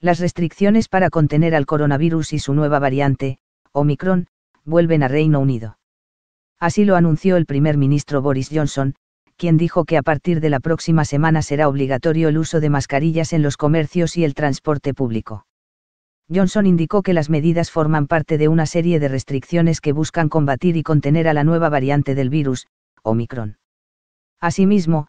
Las restricciones para contener al coronavirus y su nueva variante, Omicron, vuelven a Reino Unido. Así lo anunció el primer ministro Boris Johnson, quien dijo que a partir de la próxima semana será obligatorio el uso de mascarillas en los comercios y el transporte público. Johnson indicó que las medidas forman parte de una serie de restricciones que buscan combatir y contener a la nueva variante del virus, Omicron. Asimismo,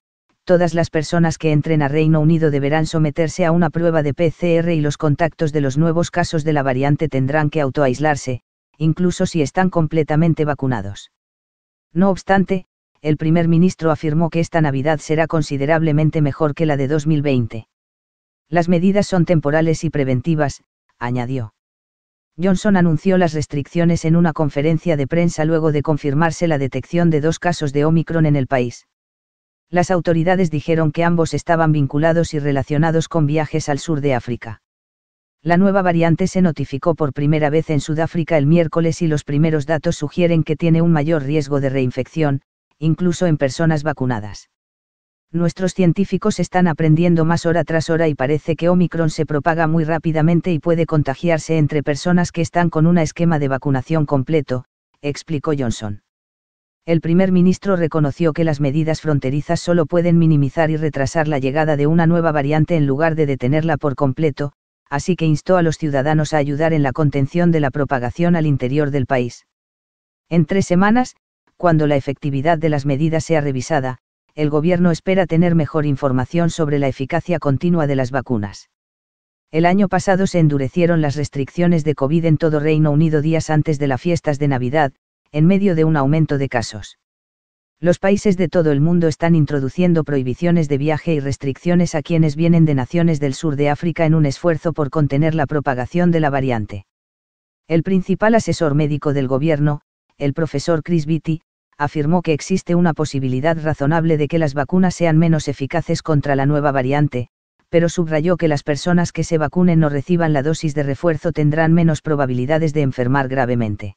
todas las personas que entren a Reino Unido deberán someterse a una prueba de PCR y los contactos de los nuevos casos de la variante tendrán que autoaislarse, incluso si están completamente vacunados. No obstante, el primer ministro afirmó que esta Navidad será considerablemente mejor que la de 2020. Las medidas son temporales y preventivas, añadió. Johnson anunció las restricciones en una conferencia de prensa luego de confirmarse la detección de dos casos de Omicron en el país las autoridades dijeron que ambos estaban vinculados y relacionados con viajes al sur de África. La nueva variante se notificó por primera vez en Sudáfrica el miércoles y los primeros datos sugieren que tiene un mayor riesgo de reinfección, incluso en personas vacunadas. Nuestros científicos están aprendiendo más hora tras hora y parece que Omicron se propaga muy rápidamente y puede contagiarse entre personas que están con un esquema de vacunación completo, explicó Johnson el primer ministro reconoció que las medidas fronterizas solo pueden minimizar y retrasar la llegada de una nueva variante en lugar de detenerla por completo, así que instó a los ciudadanos a ayudar en la contención de la propagación al interior del país. En tres semanas, cuando la efectividad de las medidas sea revisada, el gobierno espera tener mejor información sobre la eficacia continua de las vacunas. El año pasado se endurecieron las restricciones de COVID en todo Reino Unido días antes de las fiestas de Navidad, en medio de un aumento de casos. Los países de todo el mundo están introduciendo prohibiciones de viaje y restricciones a quienes vienen de naciones del sur de África en un esfuerzo por contener la propagación de la variante. El principal asesor médico del gobierno, el profesor Chris Beatty, afirmó que existe una posibilidad razonable de que las vacunas sean menos eficaces contra la nueva variante, pero subrayó que las personas que se vacunen o reciban la dosis de refuerzo tendrán menos probabilidades de enfermar gravemente.